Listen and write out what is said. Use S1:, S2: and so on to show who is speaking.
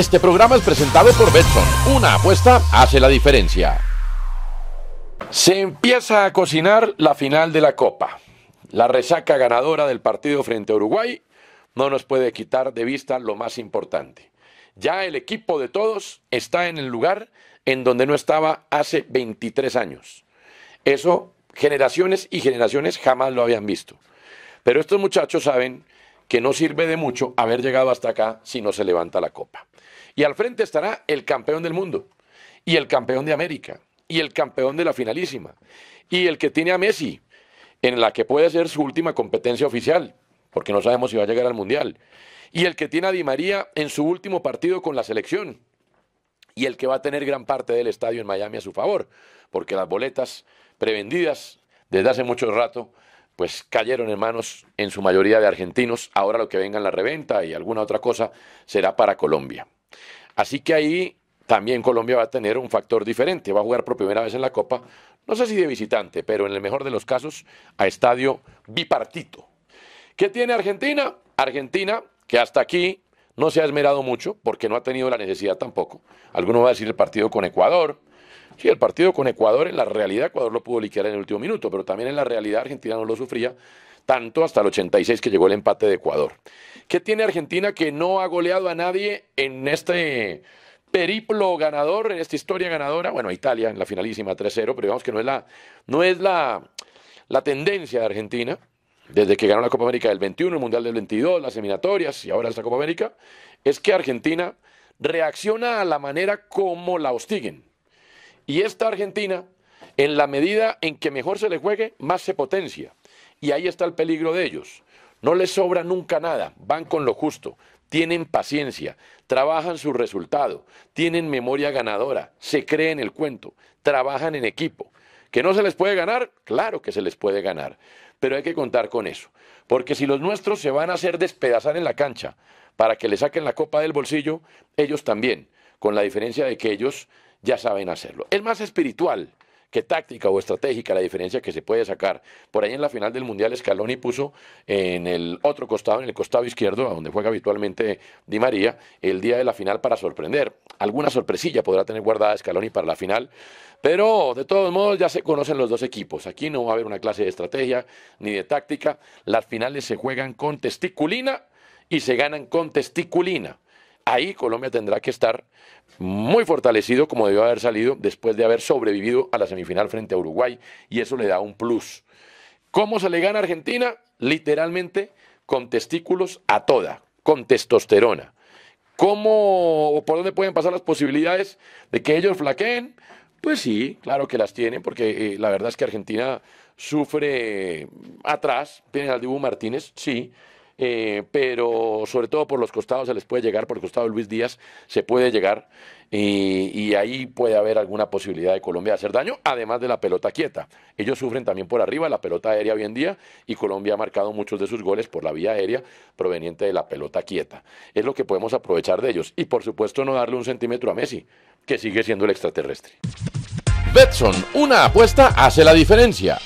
S1: Este programa es presentado por Betson. Una apuesta hace la diferencia. Se empieza a cocinar la final de la Copa. La resaca ganadora del partido frente a Uruguay no nos puede quitar de vista lo más importante. Ya el equipo de todos está en el lugar en donde no estaba hace 23 años. Eso generaciones y generaciones jamás lo habían visto. Pero estos muchachos saben que no sirve de mucho haber llegado hasta acá si no se levanta la copa. Y al frente estará el campeón del mundo, y el campeón de América, y el campeón de la finalísima, y el que tiene a Messi, en la que puede ser su última competencia oficial, porque no sabemos si va a llegar al Mundial, y el que tiene a Di María en su último partido con la selección, y el que va a tener gran parte del estadio en Miami a su favor, porque las boletas prevendidas desde hace mucho rato pues cayeron en manos en su mayoría de argentinos. Ahora lo que venga en la reventa y alguna otra cosa será para Colombia. Así que ahí también Colombia va a tener un factor diferente. Va a jugar por primera vez en la Copa, no sé si de visitante, pero en el mejor de los casos, a estadio bipartito. ¿Qué tiene Argentina? Argentina, que hasta aquí no se ha esmerado mucho, porque no ha tenido la necesidad tampoco. Alguno va a decir el partido con Ecuador. Sí, el partido con Ecuador, en la realidad Ecuador lo pudo liquidar en el último minuto, pero también en la realidad Argentina no lo sufría tanto hasta el 86 que llegó el empate de Ecuador. ¿Qué tiene Argentina que no ha goleado a nadie en este periplo ganador, en esta historia ganadora? Bueno, Italia en la finalísima 3-0, pero digamos que no es la, tendencia de Argentina desde que ganó la Copa América del 21, el Mundial del 22, las eliminatorias y ahora esta Copa América, es que Argentina reacciona a la manera como la hostiguen. Y esta Argentina, en la medida en que mejor se le juegue, más se potencia. Y ahí está el peligro de ellos. No les sobra nunca nada, van con lo justo, tienen paciencia, trabajan su resultado, tienen memoria ganadora, se creen el cuento, trabajan en equipo. ¿Que no se les puede ganar? Claro que se les puede ganar, pero hay que contar con eso, porque si los nuestros se van a hacer despedazar en la cancha para que le saquen la copa del bolsillo, ellos también, con la diferencia de que ellos ya saben hacerlo. Es más espiritual, qué táctica o estratégica la diferencia que se puede sacar. Por ahí en la final del Mundial Scaloni puso en el otro costado, en el costado izquierdo, a donde juega habitualmente Di María, el día de la final para sorprender. Alguna sorpresilla podrá tener guardada Scaloni para la final, pero de todos modos ya se conocen los dos equipos. Aquí no va a haber una clase de estrategia ni de táctica. Las finales se juegan con testiculina y se ganan con testiculina. Ahí Colombia tendrá que estar muy fortalecido como debió haber salido después de haber sobrevivido a la semifinal frente a Uruguay y eso le da un plus. ¿Cómo se le gana a Argentina? Literalmente con testículos a toda, con testosterona. ¿Cómo o por dónde pueden pasar las posibilidades de que ellos flaqueen? Pues sí, claro que las tienen, porque eh, la verdad es que Argentina sufre atrás. Tiene al Dibu Martínez, sí, eh, pero sobre todo por los costados se les puede llegar, por el costado de Luis Díaz se puede llegar y, ahí puede haber alguna posibilidad de Colombia hacer daño, además de la pelota quieta. Ellos sufren también por arriba la pelota aérea hoy en día y Colombia ha marcado muchos de sus goles por la vía aérea proveniente de la pelota quieta. Es lo que podemos aprovechar de ellos y por supuesto no darle un centímetro a Messi, que sigue siendo el extraterrestre. Betson, una apuesta hace la diferencia.